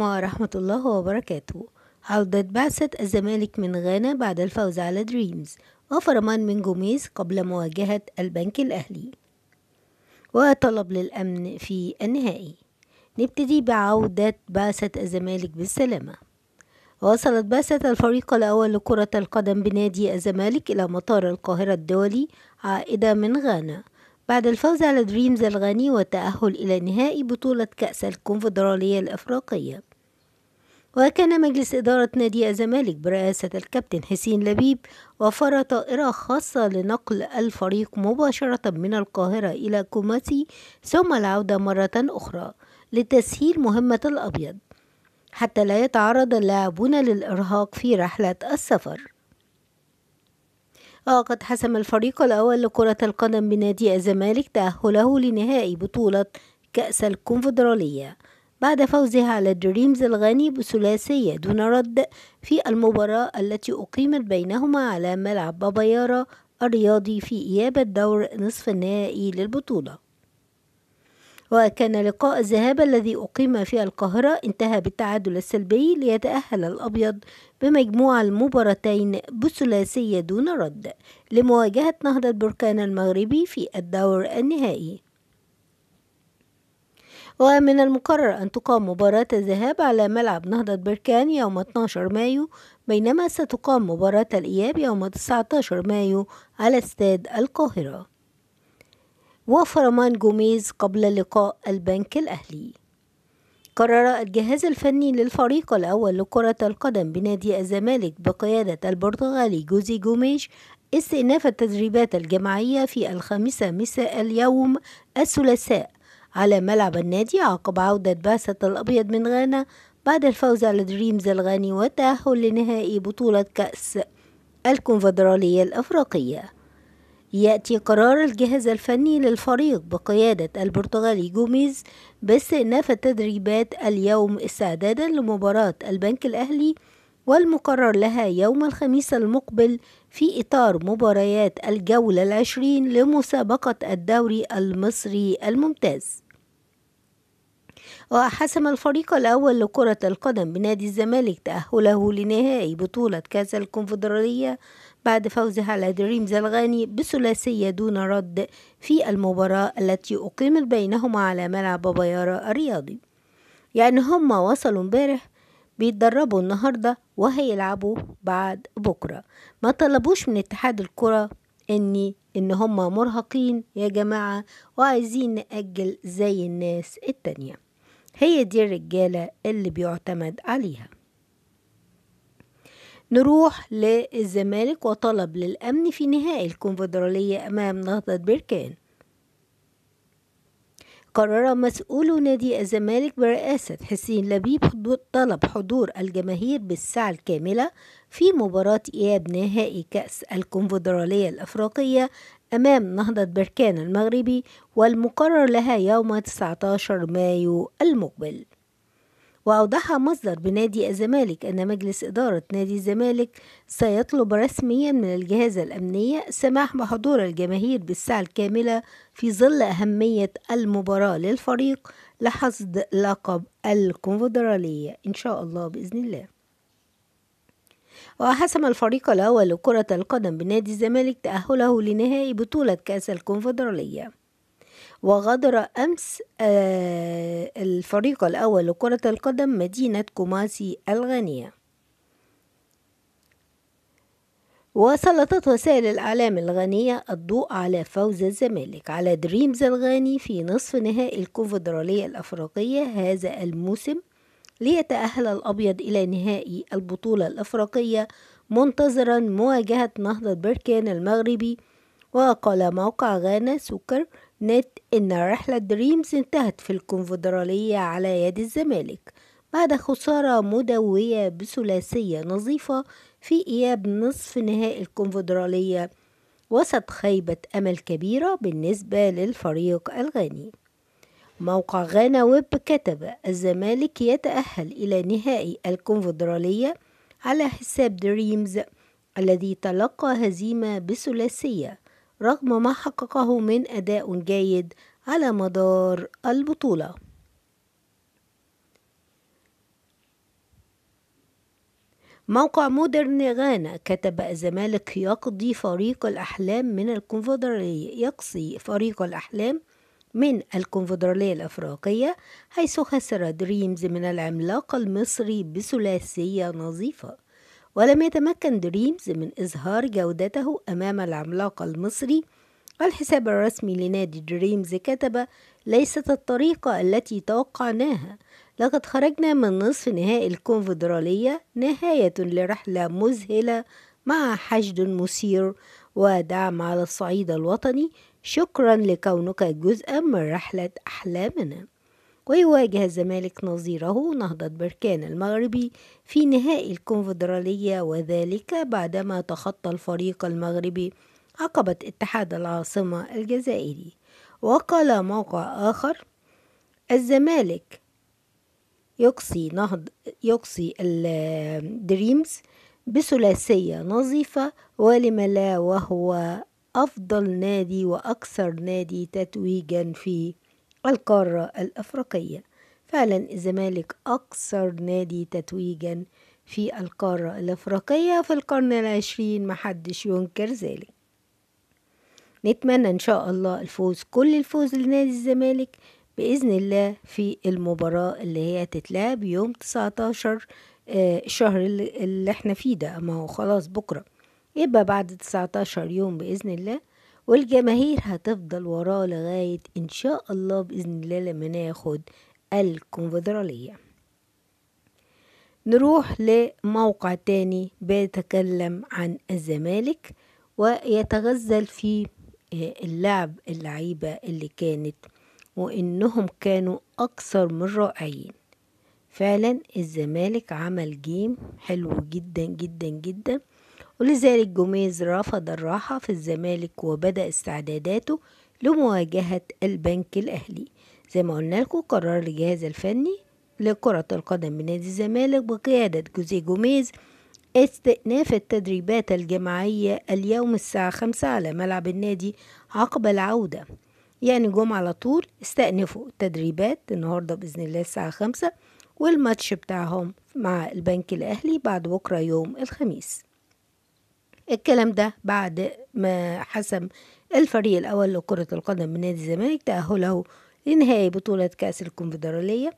ورحمة الله وبركاته عودة بعثة الزمالك من غانا بعد الفوز على دريمز وفرمان من جوميز قبل مواجهة البنك الأهلي وطلب للأمن في النهائي نبتدي بعودة بعثة الزمالك بالسلامة وصلت بعثة الفريق الأول لكرة القدم بنادي الزمالك إلى مطار القاهرة الدولي عائدة من غانا بعد الفوز على دريمز الغاني والتأهل إلى نهائي بطولة كأس الكونفدرالية الأفريقية وكان مجلس إدارة نادي الزمالك برئاسة الكابتن حسين لبيب وفر طائرة خاصة لنقل الفريق مباشرة من القاهرة إلى كوماسي ثم العودة مرة أخرى لتسهيل مهمة الأبيض حتى لا يتعرض اللاعبون للإرهاق في رحلة السفر وقد حسم الفريق الأول لكرة القدم بنادي الزمالك تأهله لنهائي بطولة كأس الكونفدرالية بعد فوزها على دريمز الغاني بثلاثية دون رد في المباراة التي أقيمت بينهما على ملعب بابايارا الرياضي في إيابة دور نصف النهائي للبطولة وكان لقاء الذهاب الذي أقيم في القاهرة انتهى بالتعادل السلبي ليتأهل الأبيض بمجموع المباراتين بثلاثية دون رد لمواجهة نهضة بركان المغربي في الدور النهائي ومن المقرر أن تقام مباراة الذهاب على ملعب نهضة بركان يوم 12 مايو بينما ستقام مباراة الإياب يوم 19 مايو على استاد القاهرة وفرمان جوميز قبل لقاء البنك الأهلي قرر الجهاز الفني للفريق الأول لكرة القدم بنادي الزمالك بقيادة البرتغالي جوزي جوميش استئناف التدريبات الجماعية في الخامسة مساء اليوم الثلاثاء على ملعب النادي عقب عودة بعثة الأبيض من غانا بعد الفوز على دريمز الغاني والتأهل لنهائي بطولة كأس الكونفدرالية الأفريقية يأتي قرار الجهاز الفني للفريق بقيادة البرتغالي جوميز باستئناف التدريبات اليوم استعدادا لمباراة البنك الأهلي والمقرر لها يوم الخميس المقبل في إطار مباريات الجولة العشرين لمسابقة الدوري المصري الممتاز وحسم الفريق الأول لكرة القدم بنادي الزمالك تأهله لنهائي بطولة كأس الكونفدرالية بعد فوزه على دريم زلغاني بثلاثية دون رد في المباراة التي أقيمت بينهما على ملعب بابا يارا الرياضي يعني هما وصلوا امبارح بيتدربوا النهاردة وهيلعبوا بعد بكرة ما طلبوش من اتحاد الكرة اني ان هم مرهقين يا جماعة وعايزين نأجل زي الناس التانية هي دي الرجالة اللي بيعتمد عليها نروح للزمالك وطلب للأمن في نهائي الكونفدرالية أمام نهضة بركان قرر مسؤولو نادي الزمالك برئاسة حسين لبيب طلب حضور الجماهير بالساعة الكاملة في مباراة إياب نهائي كأس الكونفدرالية الأفريقية أمام نهضة بركان المغربي والمقرر لها يوم 19 مايو المقبل وأوضح مصدر بنادي الزمالك أن مجلس إدارة نادي الزمالك سيطلب رسميا من الجهاز الأمني السماح بحضور الجماهير بالساعة الكاملة في ظل أهمية المباراة للفريق لحصد لقب الكونفدرالية إن شاء الله بإذن الله وحسم الفريق الأول لكرة القدم بنادي الزمالك تأهله لنهائي بطولة كأس الكونفدرالية وغادر أمس آه، الفريق الأول لكرة القدم مدينة كوماسي الغانية وسلطت وسائل الإعلام الغانية الضوء على فوز الزمالك على دريمز الغاني في نصف نهائي الكونفدرالية الأفريقية هذا الموسم ليتأهل الأبيض إلى نهائي البطولة الأفريقية منتظرا مواجهة نهضة بركان المغربي وقال موقع غانا سوكر نت إن رحلة دريمز انتهت في الكونفدرالية على يد الزمالك بعد خسارة مدوية بثلاثية نظيفة في إياب نصف نهائي الكونفدرالية وسط خيبة أمل كبيرة بالنسبة للفريق الغاني موقع غانا ويب كتب الزمالك يتأهل إلى نهائي الكونفدرالية على حساب دريمز الذي تلقى هزيمة بثلاثية رغم ما حققه من أداء جيد على مدار البطولة موقع مودرن غانا كتب الزمالك يقضي فريق الأحلام من الكونفدرالية يقصي فريق الأحلام من الكونفدرالية الأفريقية حيث خسر دريمز من العملاق المصري بثلاثية نظيفة ولم يتمكن دريمز من إظهار جودته أمام العملاق المصري الحساب الرسمي لنادي دريمز كتب ليست الطريقة التي توقعناها لقد خرجنا من نصف نهائي الكونفدرالية نهاية لرحلة مذهلة مع حشد مثير ودعم على الصعيد الوطني شكرا لكونك جزءا من رحلة أحلامنا ويواجه الزمالك نظيره نهضة بركان المغربي في نهائي الكونفدرالية وذلك بعدما تخطى الفريق المغربي عقبة اتحاد العاصمة الجزائري وقال موقع آخر الزمالك يقصي نهض يقصي الدريمز بثلاثية نظيفة ولم لا وهو أفضل نادي وأكثر نادي تتويجا في القارة الأفريقية فعلا الزمالك أكثر نادي تتويجا في القارة الأفريقية في القرن العشرين محدش ينكر ذلك نتمنى إن شاء الله الفوز كل الفوز لنادي الزمالك بإذن الله في المباراة اللي هي تتلعب يوم 19 آه، الشهر اللي احنا فيه ده ما هو خلاص بكرة يبقى بعد 19 يوم بإذن الله والجماهير هتفضل وراه لغاية إن شاء الله بإذن الله لما ناخد الكونفدرالية نروح لموقع تاني بيتكلم عن الزمالك ويتغزل في آه، اللعب اللعيبة اللي كانت وإنهم كانوا أكثر من رائعين فعلا الزمالك عمل جيم حلو جدا جدا جدا ولذلك جوميز رفض الراحة في الزمالك وبدأ استعداداته لمواجهة البنك الأهلي زي ما قلنا لكم قرار الجهاز الفني لكرة القدم بنادي الزمالك بقيادة جوزيه جوميز استئناف التدريبات الجماعية اليوم الساعة خمسة على ملعب النادي عقب العودة يعني جم على طول استأنفوا التدريبات النهاردة بإذن الله الساعة خمسة والماتش بتاعهم مع البنك الأهلي بعد بكرة يوم الخميس الكلام ده بعد ما حسم الفريق الأول لكرة القدم من نادي الزمالك تأهله لنهائي بطولة كأس الكونفدرالية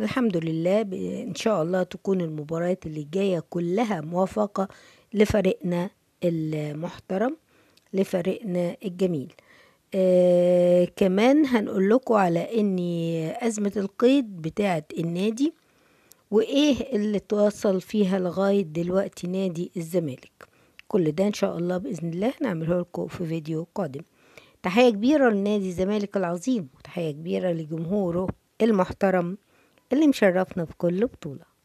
الحمد لله إن شاء الله تكون المباريات اللي جاية كلها موافقة لفريقنا المحترم لفريقنا الجميل آه كمان هنقول لكم على ان أزمة القيد بتاعة النادي وإيه اللي توصل فيها لغاية دلوقتي نادي الزمالك كل ده ان شاء الله باذن الله نعمله لكم في فيديو قادم تحيه كبيره لنادي الزمالك العظيم وتحيه كبيره لجمهوره المحترم اللي مشرفنا في كل بطوله